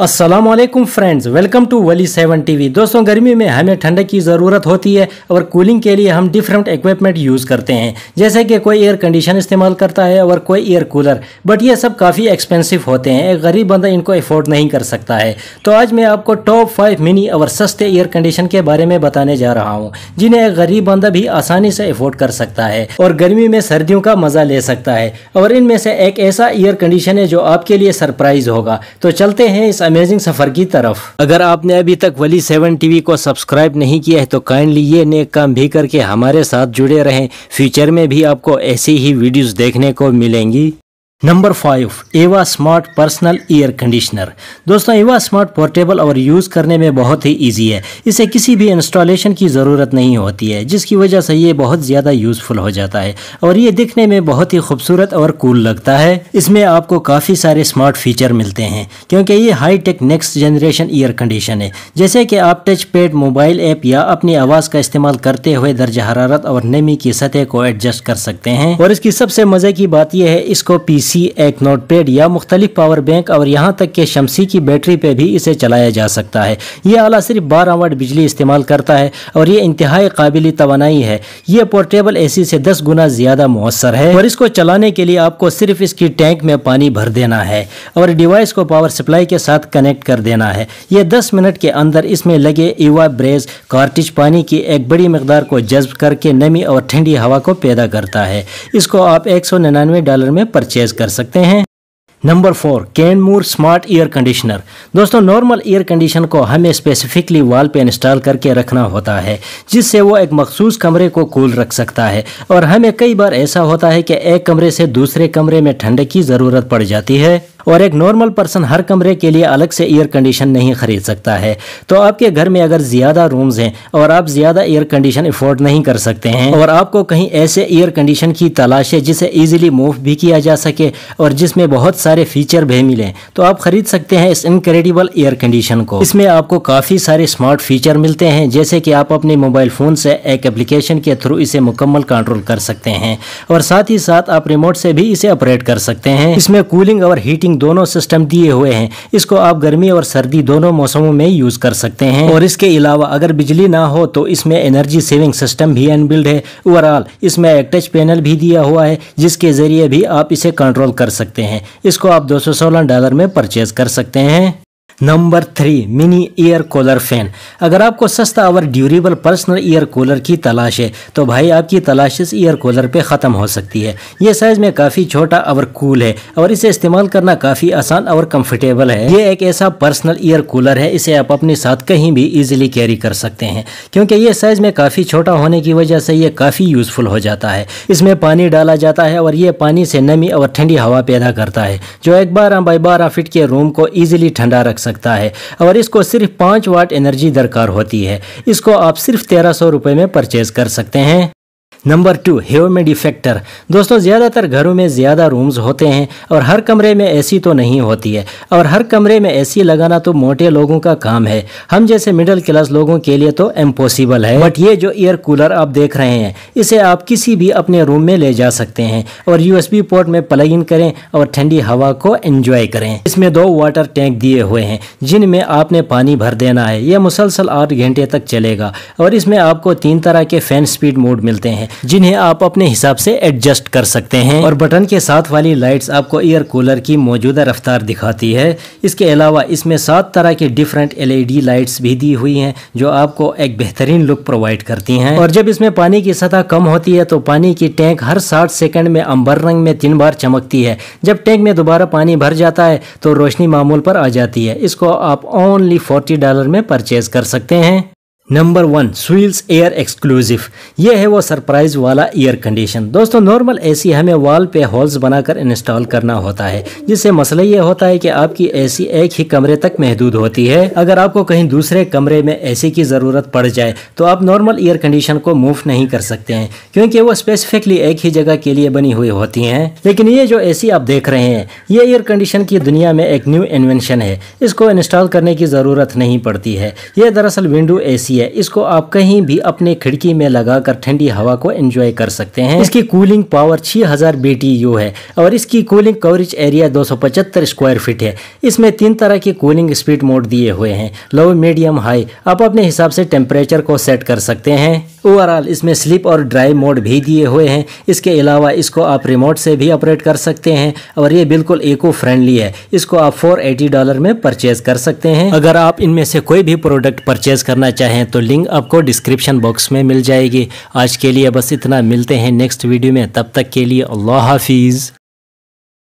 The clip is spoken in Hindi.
Aslam friends welcome to Wali seven TV दोस्तों गर्मी में हमें ठंडक की ज़रूरत होती है और कूलिंग के लिए हम डिफरेंट इक्विपमेंट यूज़ करते हैं जैसे कि कोई एयर कंडीशन इस्तेमाल करता है और कोई एयर कूलर बट ये सब काफ़ी एक्सपेंसिव होते हैं एक गरीब बंदा इनको अफोर्ड नहीं कर सकता है तो आज मैं आपको टॉप फाइव मिनी और सस्ते एयर कंडीशन के बारे में बताने जा रहा हूँ जिन्हें एक गरीब बंदा भी आसानी से अफोर्ड कर सकता है और गर्मी में सर्दियों का मज़ा ले सकता है और इनमें से एक ऐसा एयर कंडीशन है जो आपके लिए सरप्राइज़ होगा तो चलते हैं इस अमेजिंग सफर की तरफ अगर आपने अभी तक वली सेवन टीवी को सब्सक्राइब नहीं किया है तो काइंडली ये नेक काम भी करके हमारे साथ जुड़े रहें फ्यूचर में भी आपको ऐसी ही वीडियोस देखने को मिलेंगी number five Eva smart personal air conditioner दोस्तों एवा स्मार्ट पोर्टेबल और यूज़ करने में बहुत ही इजी है इसे किसी भी इंस्टॉलेशन की ज़रूरत नहीं होती है जिसकी वजह से ये बहुत ज़्यादा यूज़फुल हो जाता है और ये दिखने में बहुत ही खूबसूरत और कूल लगता है इसमें आपको काफ़ी सारे स्मार्ट फीचर मिलते हैं क्योंकि ये high tech next generation air condition है जैसे कि आप टच पेड मोबाइल ऐप या अपनी आवाज़ का इस्तेमाल करते हुए दर्ज हरारत और नमी की सतह को एडजस्ट कर सकते हैं और इसकी सबसे मज़े की बात यह है इसको पी सी एक नोट पैड या मुख्तलिफ पावर बैंक और यहाँ तक के शमसी की बैटरी पर भी इसे चलाया जा सकता है ये आला सिर्फ बारह वाट बिजली इस्तेमाल करता है और ये इंतहाई काबिल तोानाई है ये पोर्टेबल ए सी से दस गुना ज़्यादा मौसर है और इसको चलाने के लिए आपको सिर्फ इसकी टैंक में पानी भर देना है और डिवाइस को पावर सप्लाई के साथ कनेक्ट कर देना है यह दस मिनट के अंदर इसमें लगे ईवा ब्रेज कार्टिज पानी की एक बड़ी मकदार को जज्ब करके नमी और ठंडी हवा को पैदा करता है इसको आप एक सौ निन्यानवे डॉलर में परचेज कर सकते हैं number four Canmoor smart air conditioner दोस्तों नॉर्मल एयर कंडीशन को हमें स्पेसिफिकली वॉल पे इंस्टॉल करके रखना होता है जिससे वो एक मखसूस कमरे को कूल रख सकता है और हमें कई बार ऐसा होता है कि एक कमरे से दूसरे कमरे में ठंड की ज़रूरत पड़ जाती है और एक नॉर्मल पर्सन हर कमरे के लिए अलग से एयर कंडीशन नहीं खरीद सकता है तो आपके घर में अगर ज़्यादा रूम्स हैं और आप ज़्यादा एयर कंडीशन अफोर्ड नहीं कर सकते हैं और आपको कहीं ऐसे एयर कंडीशन की तलाश है जिसे ईजिली मूव भी किया जा सके और जिसमें बहुत सारे फीचर भी मिले तो आप खरीद सकते हैं इस इनक्रेडिबल एयर कंडीशन को इसमें आपको काफ़ी सारे स्मार्ट फीचर मिलते हैं जैसे की आप अपने मोबाइल फ़ोन से एक एप्लीकेशन के थ्रू इसे मुकम्मल कंट्रोल कर सकते हैं और साथ ही साथ आप रिमोट से भी इसे ऑपरेट कर सकते हैं इसमें कूलिंग और हीटिंग हीटिंग दोनों सिस्टम दिए हुए हैं इसको आप गर्मी और सर्दी दोनों मौसमों में यूज कर सकते हैं और इसके अलावा अगर बिजली ना हो तो इसमें एनर्जी सेविंग सिस्टम भी अनबिल्ड है ओवरऑल इसमें एक टच पैनल भी दिया हुआ है जिसके जरिए भी आप इसे कंट्रोल कर सकते हैं इसको आप दो डॉलर में परचेज कर सकते हैं number three mini air cooler fan अगर आपको सस्ता और ड्यूरेबल पर्सनल एयर कूलर की तलाश है तो भाई आपकी तलाश इस एयर कूलर पे ख़त्म हो सकती है ये साइज़ में काफ़ी छोटा और कूल है और इसे इस्तेमाल करना काफ़ी आसान और कंफर्टेबल है ये एक ऐसा पर्सनल एयर कूलर है इसे आप अपने साथ कहीं भी ईजिली कैरी कर सकते हैं क्योंकि ये साइज़ में काफ़ी छोटा होने की वजह से ये काफ़ी यूज़फुल हो जाता है इसमें पानी डाला जाता है और ये पानी से नमी और ठंडी हवा पैदा करता है जो एक बारह बाई बारह फिट के रूम को ईजिली ठंडा रख सकता है और इसको सिर्फ पाँच वाट एनर्जी दरकार होती है इसको आप सिर्फ तेरह सौ रुपये में परचेज़ कर सकते हैं नंबर टू ह्यूमिड इफेक्टर दोस्तों ज़्यादातर घरों में ज़्यादा रूम्स होते हैं और हर कमरे में एसी तो नहीं होती है और हर कमरे में एसी लगाना तो मोटे लोगों का काम है हम जैसे मिडिल क्लास लोगों के लिए तो इम्पॉसिबल है बट ये जो एयर कूलर आप देख रहे हैं इसे आप किसी भी अपने रूम में ले जा सकते हैं और यू पोर्ट में प्लग इन करें और ठंडी हवा को इन्जॉय करें इसमें दो वाटर टैंक दिए हुए हैं जिनमें आपने पानी भर देना है यह मुसलसल आठ घंटे तक चलेगा और इसमें आपको तीन तरह के फैन स्पीड मोड मिलते हैं जिन्हें आप अपने हिसाब से एडजस्ट कर सकते हैं और बटन के साथ वाली लाइट्स आपको एयर कूलर की मौजूदा रफ्तार दिखाती है इसके अलावा इसमें सात तरह की डिफरेंट एलईडी लाइट्स भी दी हुई हैं जो आपको एक बेहतरीन लुक प्रोवाइड करती हैं और जब इसमें पानी की सतह कम होती है तो पानी की टैंक हर साठ सेकंड में अंबर रंग में तीन बार चमकती है जब टैंक में दोबारा पानी भर जाता है तो रोशनी मामूल पर आ जाती है इसको आप ओनली फोर्टी डॉलर में परचेज कर सकते हैं नंबर वन स्वील्स एयर एक्सक्लूसिव ये है वो सरप्राइज वाला एयर कंडीशन दोस्तों नॉर्मल एसी हमें वॉल पे होल्स बनाकर इंस्टॉल करना होता है जिससे मसला ये होता है कि आपकी एसी एक ही कमरे तक महदूद होती है अगर आपको कहीं दूसरे कमरे में एसी की ज़रूरत पड़ जाए तो आप नॉर्मल एयर कंडीशन को मूव नहीं कर सकते हैं क्योंकि वो स्पेसिफिकली एक ही जगह के लिए बनी हुई होती है लेकिन ये जो ए आप देख रहे हैं ये एयर कंडीशन की दुनिया में एक न्यू इन्वेंशन है इसको इंस्टॉल करने की ज़रूरत नहीं पड़ती है ये दरअसल विंडो एसी है इसको आप कहीं भी अपने खिड़की में लगाकर ठंडी हवा को एंजॉय कर सकते हैं इसकी कूलिंग पावर 6000 हज़ार यू है और इसकी कूलिंग कवरेज एरिया पचहत्तर स्क्वायर फीट है इसमें तीन तरह के कूलिंग स्पीड मोड दिए हुए हैं लो मीडियम हाई आप अपने हिसाब से टेम्परेचर को सेट कर सकते हैं ओवरऑल इसमें स्लिप और ड्राई मोड भी दिए हुए हैं इसके अलावा इसको आप रिमोट से भी ऑपरेट कर सकते हैं और ये बिल्कुल इको फ्रेंडली है इसको आप 480 डॉलर में परचेज कर सकते हैं अगर आप इनमें से कोई भी प्रोडक्ट परचेज करना चाहें तो लिंक आपको डिस्क्रिप्शन बॉक्स में मिल जाएगी आज के लिए बस इतना मिलते हैं नेक्स्ट वीडियो में तब तक के लिए अल्लाह हाफिज़